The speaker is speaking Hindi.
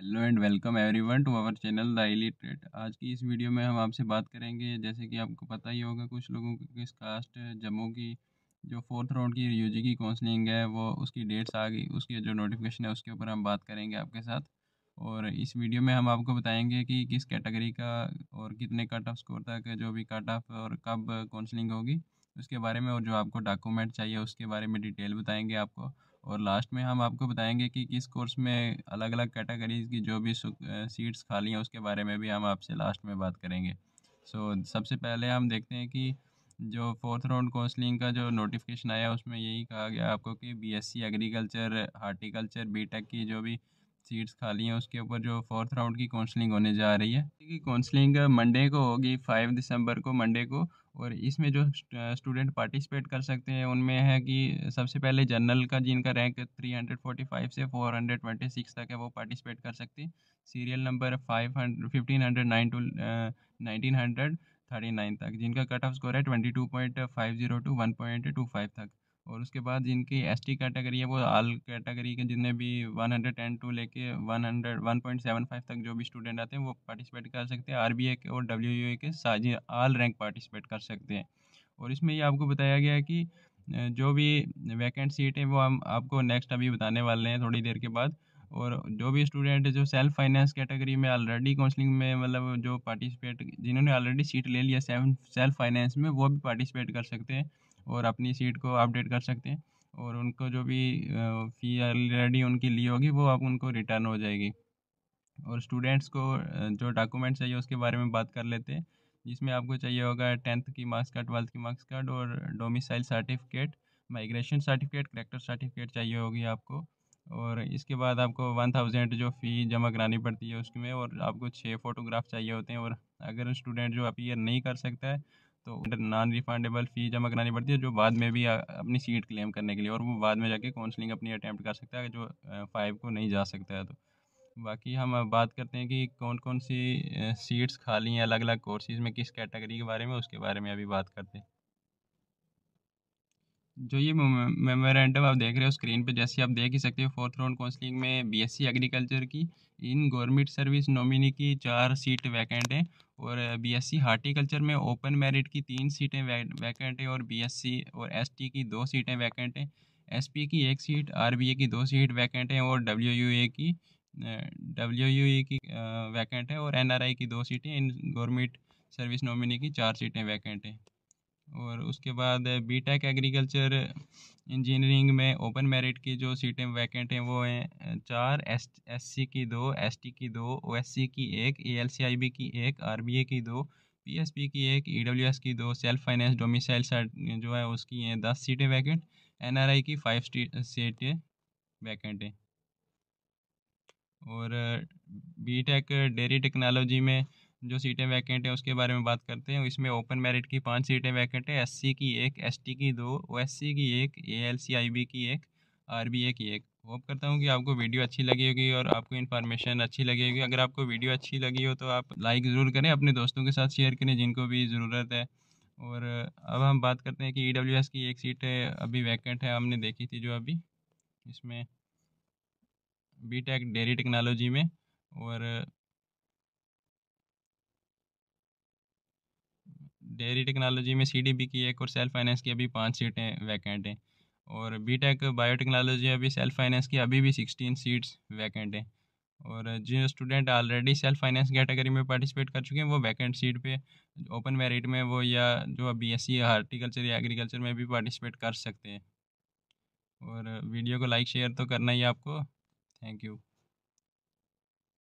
hello and welcome everyone to our channel the illiterate आज की इस वीडियो में हम आपसे बात करेंगे जैसे कि आपको पता ही होगा कुछ लोगों की किस कास्ट जम्मू की जो फोर्थ राउंड की यूजी की काउंसलिंग है वो उसकी डेट्स आ गई उसकी जो नोटिफिकेशन है उसके ऊपर हम बात करेंगे आपके साथ और इस वीडियो में हम आपको बताएंगे कि किस कैटेगरी का और कितने कट ऑफ स्कोर तक जो भी कट ऑफ और कब काउंसलिंग होगी उसके बारे में और जो आपको डॉक्यूमेंट चाहिए उसके बारे में डिटेल बताएंगे आपको और लास्ट में हम आपको बताएंगे कि किस कोर्स में अलग अलग कैटेगरीज की जो भी सीट्स खाली हैं उसके बारे में भी हम आपसे लास्ट में बात करेंगे सो so, सबसे पहले हम देखते हैं कि जो फोर्थ राउंड काउंसलिंग का जो नोटिफिकेशन आया उसमें यही कहा गया आपको कि बीएससी एग्रीकल्चर हार्टिकल्चर बीटेक की जो भी सीट्स खाली हैं उसके ऊपर जो फोर्थ राउंड की काउंसलिंग होने जा रही है काउंसलिंग मंडे को होगी फाइव दिसंबर को मंडे को और इसमें जो स्टूडेंट पार्टिसिपेट कर सकते हैं उनमें है कि सबसे पहले जनरल का जिनका रैंक 345 से 426 तक है वो पार्टिसिपेट कर सकते हैं serial number five hundred fifteen hundred nine to nineteen hundred thirty nine तक जिनका कट ऑफ स्कोर है twenty two point five zero to one point two five तक और उसके बाद इनकी एस टी कैटेगरी है वो आल कैटेगरी के जितने भी वन हंड्रेड टेन टू लेके one hundred one point seven five तक जो भी स्टूडेंट आते हैं वो पार्टिसिपेट कर सकते हैं आर बी ए के और डब्ल्यू यू ए के साझी आल रैंक पार्टिसिपेट कर सकते हैं और इसमें ये आपको बताया गया है कि जो भी वैकेंट सीट है वो हम आपको नेक्स्ट अभी बताने वाले हैं थोड़ी देर के बाद और जो भी स्टूडेंट जो सेल्फ फाइनेंस कैटेगरी में ऑलरेडी काउंसलिंग में मतलब जो पार्टिसिपेट जिन्होंने ऑलरेडी सीट ले लिया सेल्फ फाइनेंस में वो भी पार्टिसिपेट कर सकते हैं और अपनी सीट को अपडेट कर सकते हैं और उनको जो भी फ़ी ऑलरेडी उनकी ली होगी वो अब उनको रिटर्न हो जाएगी और स्टूडेंट्स को जो डॉक्यूमेंट चाहिए उसके बारे में बात कर लेते हैं जिसमें आपको चाहिए होगा टेंथ की मार्क्स कार्ड ट्वेल्थ की मार्क्स कार्ड और domicile certificate migration certificate character certificate चाहिए होगी आपको और इसके बाद आपको वन थाउजेंड जो फ़ी जमा करानी पड़ती है उसमें और आपको छः फ़ोटोग्राफ चाहिए होते हैं और अगर स्टूडेंट जो अपीयर नहीं कर सकता है तो नॉन रिफंडेबल फ़ी जमा करानी पड़ती है जो बाद में भी अपनी सीट क्लेम करने के लिए और वो बाद में जाके काउंसलिंग अपनी अटैम्प्ट कर सकता है जो फाइव को नहीं जा सकता है तो बाकी हम बात करते हैं कि कौन कौन सी सीट्स खाली हैं अलग अलग कोर्सेज़ में किस कैटेगरी के बारे में उसके बारे में अभी बात करते हैं जो ये मेमोरेंडम आप देख रहे हो स्क्रीन पे जैसे आप देख ही सकते हो फोर्थ राउंड काउंसलिंग में बीएससी एग्रीकल्चर की इन गवर्नमेंट सर्विस नॉमिनी की चार सीट वैकेंट हैं और बीएससी हार्टिकल्चर में ओपन मेरिट की तीन सीटें वैकेंट हैं और बीएससी और एसटी की दो सीटें वैकेंट हैं एस की एक सीट आर की दो सीट वैकेंट हैं और डब्ल्यू की डब्ल्यू की वैकेंट है और एन की दो सीटें इन गवर्नमेंट सर्विस नॉमिनी की चार सीटें वैकेंट हैं और उसके बाद बी टेक एग्रीकल्चर इंजीनियरिंग में ओपन मेरिट की जो सीटें वैकेंट हैं वो हैं चार एस एससी की दो एसटी की दो ओएससी की एक एएलसीआईबी की एक आरबीए की दो पीएसपी की एक ईडब्ल्यूएस e की दो सेल्फ फाइनेंस डोमिसाइल जो है उसकी हैं दस सीटें वैकेंट एनआरआई की फाइव सीटें वैकेंट हैं और बी टेक डेयरी टेक्नोलॉजी में जो सीटें वैकेंट हैं उसके बारे में बात करते हैं इसमें ओपन मेरिट की पाँच सीटें वैकेंट है एससी की एक एसटी की दो ओएससी की एक बी की एक आरबीए की एक होप करता हूँ कि आपको वीडियो अच्छी लगी होगी और आपको इन्फॉर्मेशन अच्छी लगी होगी अगर आपको वीडियो अच्छी लगी हो तो आप लाइक ज़रूर करें अपने दोस्तों के साथ शेयर करें जिनको भी ज़रूरत है और अब हम बात करते हैं कि ई e की एक सीट अभी वैकेंट है हमने देखी थी जो अभी इसमें बी टेक डेयरी टेक्नोलॉजी में और डेयरी टेक्नोलॉजी में सी की एक और सेल्फ फाइनेंस की अभी पाँच सीटें वैकेंट हैं और बी टेक बायो टेक्नोलॉजी अभी सेल्फ फाइनेंस की अभी भी सिक्सटीन सीट्स वैकेंट हैं और जो student already self finance category में पार्टिसिपेट कर चुके हैं वो वैकेंट सीट पे ओपन मेरिट में वो या जो बी एस सी हार्टिकल्चर या एग्रीकल्चर में भी पार्टिसिपेट कर सकते हैं और वीडियो को लाइक शेयर तो करना ही आपको थैंक यू